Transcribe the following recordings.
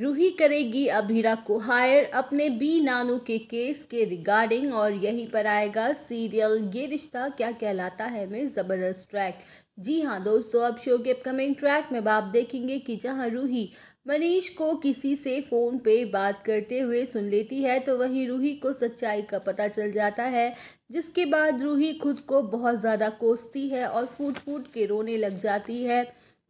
रूही करेगी अभीरा को हायर अपने बी नानू के केस के रिगार्डिंग और यहीं पर आएगा सीरियल ये रिश्ता क्या कहलाता है में ज़बरदस्त ट्रैक जी हाँ दोस्तों अब शो के अपकमिंग ट्रैक में आप देखेंगे कि जहाँ रूही मनीष को किसी से फ़ोन पे बात करते हुए सुन लेती है तो वहीं रूही को सच्चाई का पता चल जाता है जिसके बाद रूही खुद को बहुत ज़्यादा कोसती है और फूट फूट के रोने लग जाती है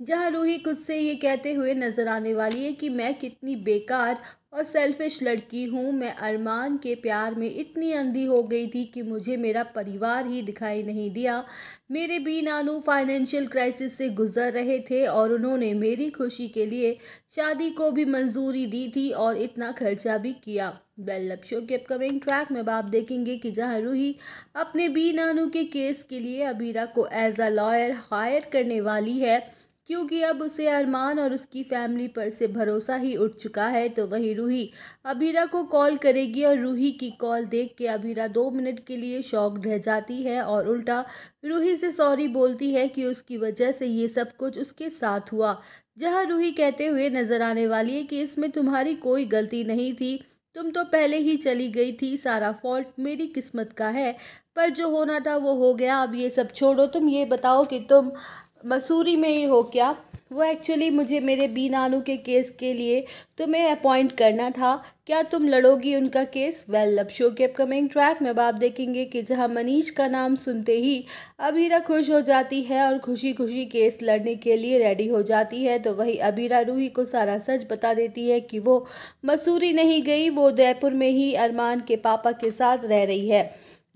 जहाँ रूही खुद से ये कहते हुए नज़र आने वाली है कि मैं कितनी बेकार और सेल्फिश लड़की हूँ मैं अरमान के प्यार में इतनी अंधी हो गई थी कि मुझे मेरा परिवार ही दिखाई नहीं दिया मेरे बी नानू फाइनेंशियल क्राइसिस से गुज़र रहे थे और उन्होंने मेरी खुशी के लिए शादी को भी मंजूरी दी थी और इतना खर्चा भी किया लव शो के अपकमिंग ट्रैक में आप देखेंगे कि जहाँ रूही अपने बी नानू के केस के लिए अबीरा को एज अ लॉयर हायर करने वाली है क्योंकि अब उसे अरमान और उसकी फैमिली पर से भरोसा ही उठ चुका है तो वही रूही अबीरा को कॉल करेगी और रूही की कॉल देख के अबीरा दो मिनट के लिए शॉक रह जाती है और उल्टा रूही से सॉरी बोलती है कि उसकी वजह से ये सब कुछ उसके साथ हुआ जहाँ रूही कहते हुए नज़र आने वाली है कि इसमें तुम्हारी कोई गलती नहीं थी तुम तो पहले ही चली गई थी सारा फॉल्ट मेरी किस्मत का है पर जो होना था वो हो गया अब ये सब छोड़ो तुम ये बताओ कि तुम मसूरी में ही हो क्या वो एक्चुअली मुझे मेरे बी नानू के केस के लिए तुम्हें अपॉइंट करना था क्या तुम लड़ोगी उनका केस वेल लव शो के अपकमिंग ट्रैक में आप देखेंगे कि जहां मनीष का नाम सुनते ही अबीरा खुश हो जाती है और खुशी खुशी केस लड़ने के लिए रेडी हो जाती है तो वही अबीरा रूही को सारा सच बता देती है कि वो मसूरी नहीं गई वो उदयपुर में ही अरमान के पापा के साथ रह रही है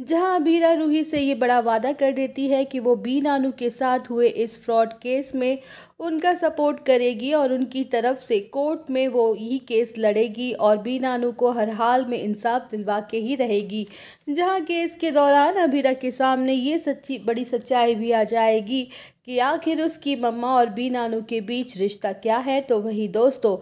जहां अबीरा रूही से ये बड़ा वादा कर देती है कि वो बी नानू के साथ हुए इस फ्रॉड केस में उनका सपोर्ट करेगी और उनकी तरफ से कोर्ट में वो ये केस लड़ेगी और बी नानू को हर हाल में इंसाफ दिलवा के ही रहेगी जहां केस के दौरान अबीरा के सामने ये सच्ची बड़ी सच्चाई भी आ जाएगी कि आखिर उसकी मम्मा और बी नानू के बीच रिश्ता क्या है तो वही दोस्तों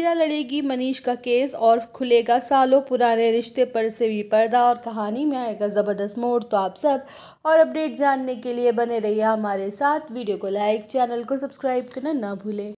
ना लड़ेगी मनीष का केस और खुलेगा सालों पुराने रिश्ते पर से भी पर्दा और कहानी में आएगा ज़बरदस्त मोड़ तो आप सब और अपडेट जानने के लिए बने रहिए हमारे साथ वीडियो को लाइक चैनल को सब्सक्राइब करना ना भूलें